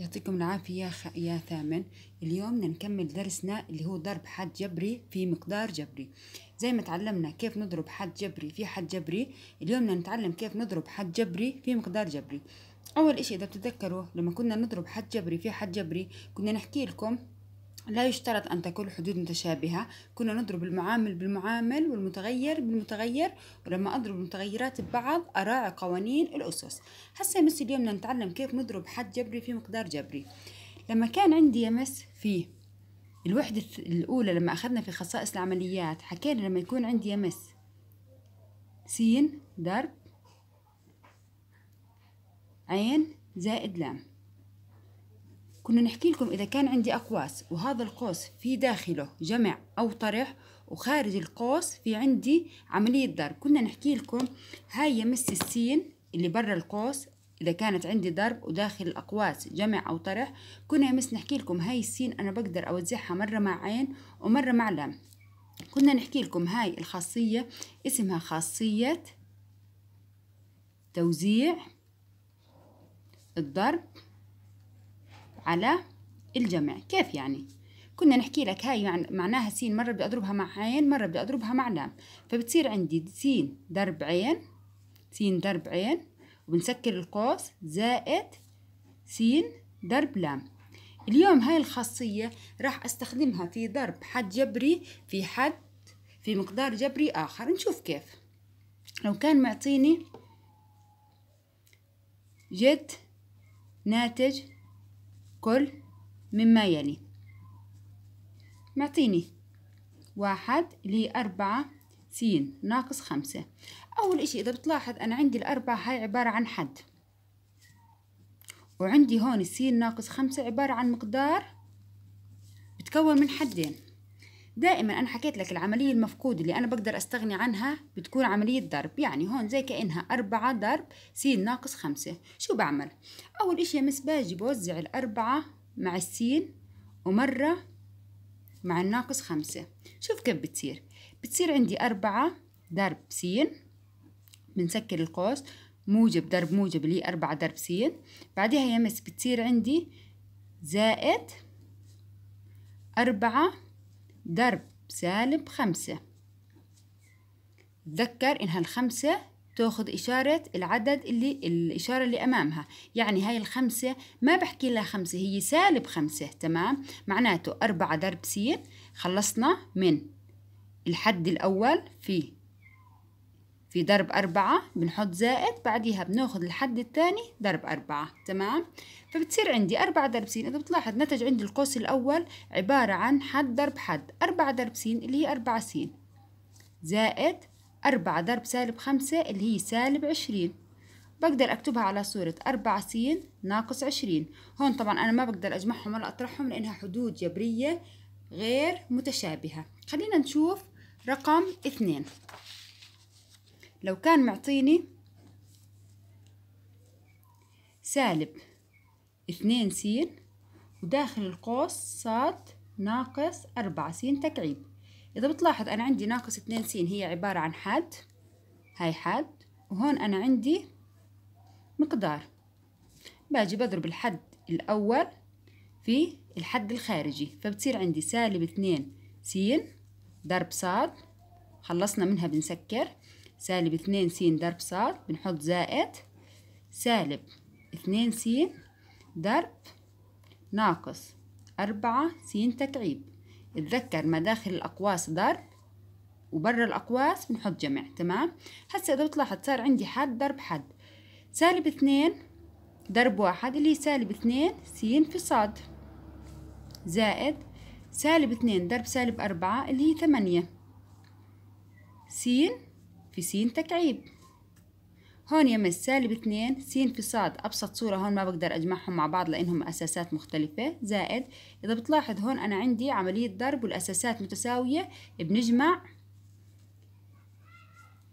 يعطيكم العافية يا, يا ثامن اليوم نكمل درسنا اللي هو ضرب حد جبري في مقدار جبري زي ما تعلمنا كيف نضرب حد جبري في حد جبري اليوم نتعلم كيف نضرب حد جبري في مقدار جبري أول إشي إذا بتتذكروا لما كنا نضرب حد جبري في حد جبري كنا نحكي لكم لا يشترط أن تكون حدود متشابهة كنا نضرب المعامل بالمعامل والمتغير بالمتغير ولما أضرب المتغيرات ببعض أراعي قوانين الأسس هسه مس اليوم نتعلم كيف نضرب حد جبري في مقدار جبري لما كان عندي يمس في الوحدة الأولى لما أخذنا في خصائص العمليات حكينا لما يكون عندي يمس سين ضرب عين زائد لام كنا نحكي لكم إذا كان عندي أقواس وهذا القوس في داخله جمع أو طرح وخارج القوس في عندي عملية ضرب كنا نحكي لكم هاي مس السين اللي برا القوس إذا كانت عندي ضرب وداخل الأقواس جمع أو طرح كنا مس نحكي لكم هاي السين أنا بقدر أوزعها مرة مع عين ومرة مع لام كنا نحكي لكم هاي الخاصية اسمها خاصية توزيع الضرب على الجمع كيف يعني كنا نحكي لك هاي يعني معناها سين مرة بدي أضربها مع عين مرة بدي أضربها مع لام فبتصير عندي سين ضرب عين سين ضرب عين وبنسكر القوس زائد سين ضرب لام اليوم هاي الخاصية راح أستخدمها في ضرب حد جبري في حد في مقدار جبري آخر نشوف كيف لو كان معطيني جد ناتج كل مما يلي معطيني واحد أربعة سين ناقص خمسة أول إشي إذا بتلاحظ أنا عندي الأربعة هاي عبارة عن حد وعندي هون السين ناقص خمسة عبارة عن مقدار بتكون من حدين دائما انا حكيت لك العمليه المفقود اللي انا بقدر استغني عنها بتكون عمليه ضرب يعني هون زي كانها أربعة ضرب س ناقص خمسة شو بعمل اول اشي يا مس باجي بوزع الأربعة مع السين ومره مع الناقص خمسة شوف كيف بتصير بتصير عندي أربعة ضرب س بنسكر القوس موجب ضرب موجب اللي هي أربعة ضرب س بعدها يا مس بتصير عندي زائد أربعة ضرب سالب خمسة تذكر إنها الخمسة تاخد إشارة العدد اللي الإشارة اللي أمامها يعني هاي الخمسة ما بحكي لها خمسة هي سالب خمسة تمام معناته أربعة ضرب س خلصنا من الحد الأول في في ضرب أربعة بنحط زائد بعديها بناخذ الحد الثاني ضرب أربعة تمام فبتصير عندي أربعة ضرب سين إذا بتلاحظ نتج عندي القوس الأول عبارة عن حد ضرب حد أربعة ضرب سين اللي هي أربعة سين زائد أربعة ضرب سالب خمسة اللي هي سالب عشرين بقدر أكتبها على صورة أربعة سين ناقص عشرين هون طبعا أنا ما بقدر أجمعهم ولا أطرحهم لأنها حدود جبرية غير متشابهة خلينا نشوف رقم اثنين لو كان معطيني سالب اثنين سين وداخل القوس صاد ناقص أربعة سين تكعيب إذا بتلاحظ أنا عندي ناقص اثنين سين هي عبارة عن حد هاي حد وهون أنا عندي مقدار باجي بضرب الحد الأول في الحد الخارجي فبتصير عندي سالب اثنين سين ضرب صاد خلصنا منها بنسكر سالب اثنين س ضرب صاد بنحط زائد سالب اثنين س ضرب ناقص أربعة س تكعيب اتذكر ما داخل الأقواس ضرب وبرا الأقواس بنحط جمع تمام هسا إذا بتلاحظ صار عندي حد ضرب حد سالب اثنين ضرب واحد اللي هي سالب اثنين س في صاد زائد سالب اثنين ضرب سالب أربعة اللي هي ثمانية س في س تكعيب هون يا مس سالب اتنين س في صاد أبسط صورة هون ما بقدر أجمعهم مع بعض لأنهم أساسات مختلفة زائد إذا بتلاحظ هون أنا عندي عملية ضرب والأساسات متساوية بنجمع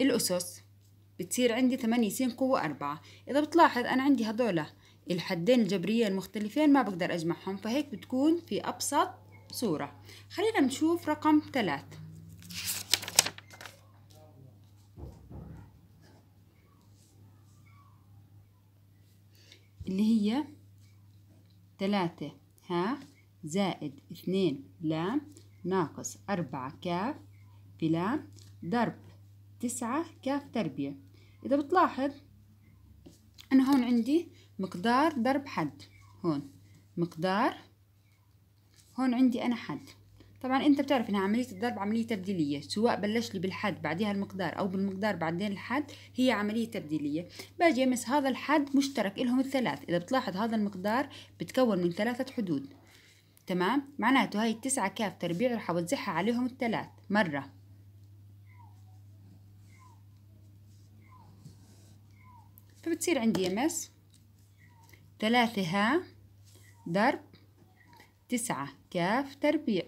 الأسس بتصير عندي ثمانية س قوة أربعة إذا بتلاحظ أنا عندي هدول الحدين الجبريين المختلفين ما بقدر أجمعهم فهيك بتكون في أبسط صورة خلينا نشوف رقم 3 اللي هي تلاتة ها زائد اثنين لام ناقص أربعة كاف في لام ضرب تسعة كاف تربية إذا بتلاحظ أنا هون عندي مقدار ضرب حد هون مقدار هون عندي أنا حد طبعا انت بتعرف ان عمليه الضرب عمليه تبديليه سواء بلش لي بالحد بعدها المقدار او بالمقدار بعدين الحد هي عمليه تبديليه باجي امس هذا الحد مشترك لهم الثلاث اذا بتلاحظ هذا المقدار بتكون من ثلاثه حدود تمام معناته هاي التسعة كاف تربيع رح اوزعها عليهم الثلاث مره فبتصير عندي امس ثلاثة ها ضرب تسعة كاف تربيع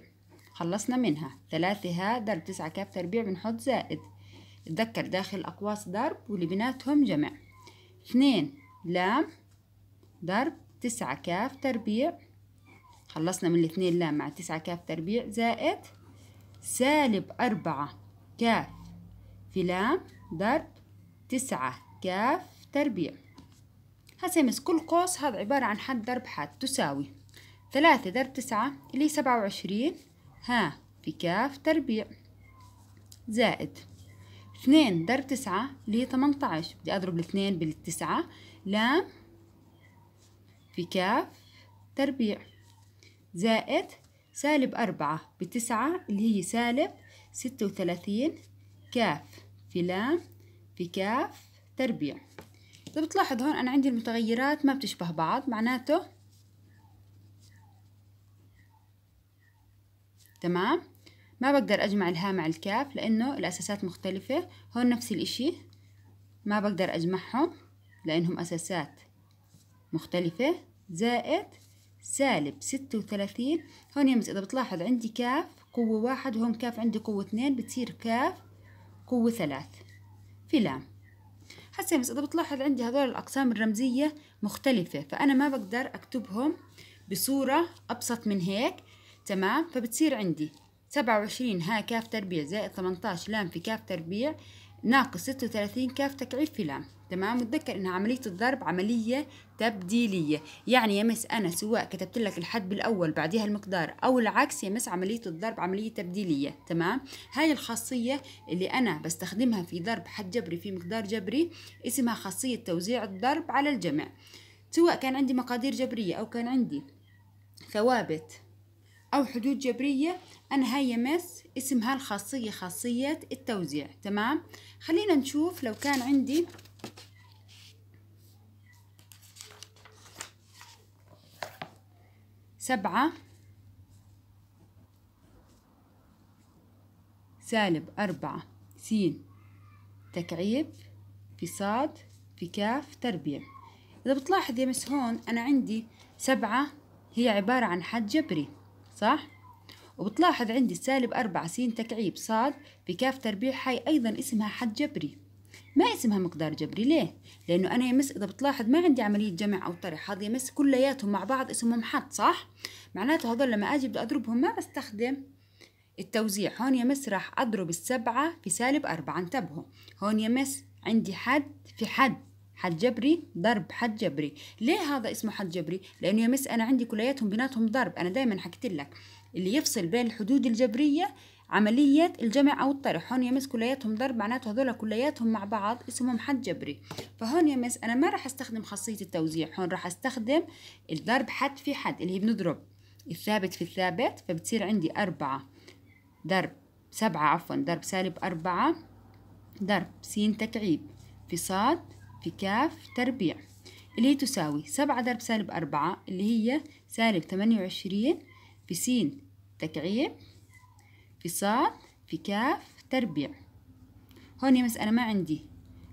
خلصنا منها ثلاثة ها ضرب تسعة كاف تربيع بنحط زائد اتذكر داخل الأقواس ضرب واللي بيناتهم جمع اثنين لام ضرب تسعة كاف تربيع خلصنا من الاثنين لام مع تسعة كاف تربيع زائد سالب أربعة كاف في لام ضرب تسعة كاف تربيع هسيمس كل قوس هذا عبارة عن حد ضرب حد تساوي ثلاثة ضرب تسعة اللي سبعة وعشرين ها في كاف تربيع زائد اثنين ضرب تسعة اللي هي تمنتاش بدي أضرب الاثنين بالتسعة لام في كاف تربيع زائد سالب أربعة بتسعة اللي هي سالب ستة وثلاثين كاف في لام في كاف تربيع إذا بتلاحظ هون أنا عندي المتغيرات ما بتشبه بعض معناته تمام ما بقدر أجمع الها مع الكاف لأنه الأساسات مختلفة هون نفس الإشي ما بقدر أجمعهم لأنهم أساسات مختلفة زائد سالب ستة وثلاثين هون يمس إذا بتلاحظ عندي كاف قوة واحد وهم كاف عندي قوة اثنين بتصير كاف قوة ثلاث في لام هسه يمس إذا بتلاحظ عندي هذول الأقسام الرمزية مختلفة فأنا ما بقدر أكتبهم بصورة أبسط من هيك تمام فبتصير عندي سبعة وعشرين ها كاف تربيع زائد ثمنتاش لام في كاف تربيع ناقص ستة وثلاثين كاف تكعيب في لام تمام وتذكر انها عمليه الضرب عمليه تبديليه يعني يمس انا سواء كتبت لك الحد بالاول بعدها المقدار او العكس يمس عمليه الضرب عمليه تبديليه تمام هاي الخاصيه اللي انا بستخدمها في ضرب حد جبري في مقدار جبري اسمها خاصيه توزيع الضرب على الجمع سواء كان عندي مقادير جبريه او كان عندي ثوابت أو حدود جبرية أنا هاي مس اسمها الخاصية خاصية التوزيع تمام خلينا نشوف لو كان عندي سبعة سالب أربعة سين تكعيب في صاد في كاف تربيع إذا بتلاحظ يا مس هون أنا عندي سبعة هي عبارة عن حد جبري صح؟ وبتلاحظ عندي سالب أربعة س تكعيب صاد بكاف تربيع حي أيضا اسمها حد جبري ما اسمها مقدار جبري ليه؟ لأنه أنا يمس إذا بتلاحظ ما عندي عملية جمع أو طرح هذا يمس كلياتهم مع بعض اسمهم حد صح؟ معناته هذول لما أجي بدي أضربهم ما بستخدم التوزيع هون يمس راح أضرب السبعة في سالب أربعة انتبهوا هون يمس عندي حد في حد حد جبري ضرب حد جبري ليه هذا اسمه حد جبري لانه يا مس انا عندي كلياتهم بيناتهم ضرب انا دائما حكيت لك اللي يفصل بين الحدود الجبريه عملية الجمع أو الطرح هون يا مس كلياتهم ضرب معناته هذول كلياتهم مع بعض اسمهم حد جبري فهون يا مس أنا ما راح أستخدم خاصية التوزيع هون راح أستخدم الضرب حد في حد اللي هي بنضرب الثابت في الثابت فبتصير عندي أربعة ضرب سبعة عفوا ضرب سالب أربعة ضرب سين تكعيب في صاد في كاف تربيع اللي هي تساوي سبعة ضرب سالب أربعة اللي هي سالب تمانية وعشرين في سين تكعيب في صاد في كاف تربيع هون يا مس أنا ما عندي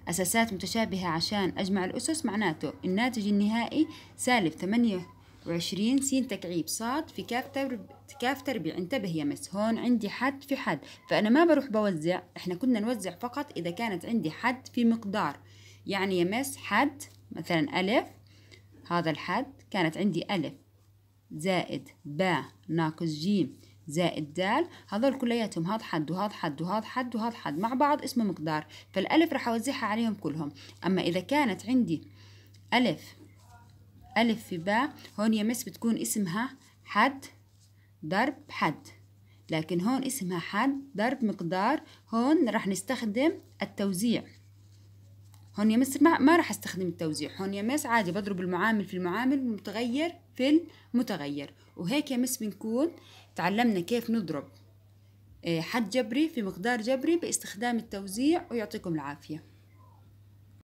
أساسات متشابهة عشان أجمع الأسس معناته الناتج النهائي سالب تمانية وعشرين سين تكعيب صاد في كاف تربيع كاف تربيع انتبه يا مس هون عندي حد في حد فأنا ما بروح بوزع احنا كنا نوزع فقط إذا كانت عندي حد في مقدار يعني يمس حد مثلا ألف هذا الحد كانت عندي ألف زائد باء ناقص جيم زائد دال هذول كلياتهم هذا حد وهذا حد وهذا حد وهذا حد مع بعض اسمه مقدار فالألف راح أوزعها عليهم كلهم أما إذا كانت عندي ألف ألف في باء هون يمس بتكون اسمها حد ضرب حد لكن هون اسمها حد ضرب مقدار هون راح نستخدم التوزيع هون يا مس ما, ما راح استخدم التوزيع هون يا مس عادي بضرب المعامل في المعامل المتغير في المتغير وهيك يا مس بنكون تعلمنا كيف نضرب آه، حد جبري في مقدار جبري باستخدام التوزيع ويعطيكم العافيه